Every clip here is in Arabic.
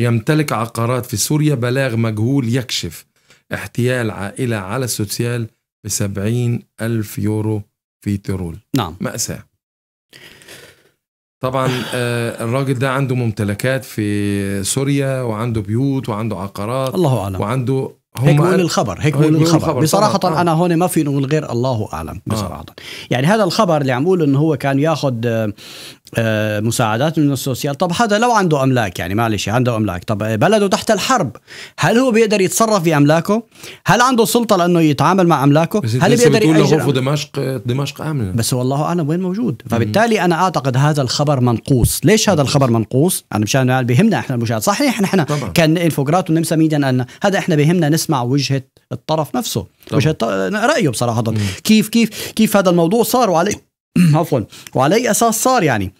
يمتلك عقارات في سوريا بلاغ مجهول يكشف احتيال عائلة على السوسيال بسبعين ألف يورو في تيرول نعم مأساة طبعا آه، الراجل ده عنده ممتلكات في سوريا وعنده بيوت وعنده عقارات الله أعلم وعنده هم هيك بقول الخبر هيك بقول الخبر. الخبر بصراحة طبعا. أنا هون ما في نقول غير الله أعلم بصراحة آه. يعني هذا الخبر اللي عم بقول إنه هو كان ياخذ آه، آه، مساعدات من السوسيال طب هذا لو عنده املاك يعني معلش عنده املاك طب بلده تحت الحرب هل هو بيقدر يتصرف في املاكه هل عنده سلطه لانه يتعامل مع املاكه هل بيقدر له في دمشق دمشق امنه بس والله اعلم وين موجود فبالتالي انا اعتقد هذا الخبر منقوص ليش هذا الخبر منقوص انا مشان بيهمنا احنا المشاهد صحيح نحن كان انفوجرات ونمسا ميديا ان هذا احنا بيهمنا نسمع وجهه الطرف نفسه طبعا. وجهه رايه بصراحه كيف كيف كيف هذا الموضوع صار وعليه عفوا وعلى اي اساس صار يعني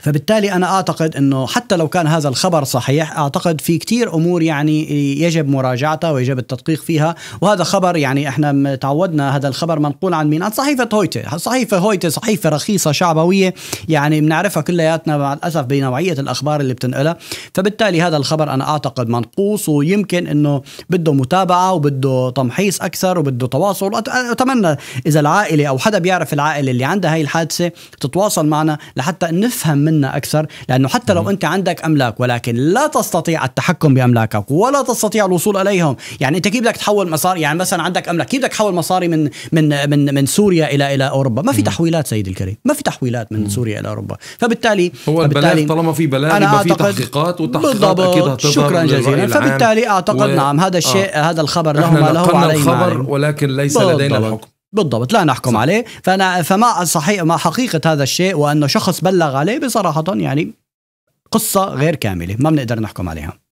فبالتالي أنا أعتقد أنه حتى لو كان هذا الخبر صحيح أعتقد في كتير أمور يعني يجب مراجعتها ويجب التدقيق فيها وهذا خبر يعني إحنا تعودنا هذا الخبر منقول عن مين عن صحيفة هويتة صحيفة هويتة صحيفة رخيصة شعبوية يعني بنعرفها كلياتنا مع الأسف بنوعية الأخبار اللي بتنقلها فبالتالي هذا الخبر أنا أعتقد منقوص ويمكن أنه بده متابعة وبده تمحيص أكثر وبده تواصل أتمنى إذا العائلة أو حدا بيعرف العائلة اللي عندها هاي الحادثة تتواصل معنا لحتى نفهم من منا أكثر لأنه حتى لو أنت عندك أملاك ولكن لا تستطيع التحكم بأملاكك ولا تستطيع الوصول إليهم يعني أنت كيف بدك تحول مصاري يعني مثلا عندك أملاك كيف بدك تحول مصاري من من من من سوريا إلى إلى أوروبا ما في تحويلات سيدي الكريم ما في تحويلات من سوريا إلى أوروبا فبالتالي هو البلاغ طالما في بلاغ أنا في تحقيقات وتحقيقات أكيد شكرا جزيلا فبالتالي أعتقد و... نعم هذا الشيء آه. هذا الخبر له ما له علينا الخبر ولكن ليس لدينا الحكم بالضبط لا نحكم صح. عليه فأنا فما صحيح ما حقيقة هذا الشيء وأنه شخص بلغ عليه بصراحة يعني قصة غير كاملة ما بنقدر نحكم عليها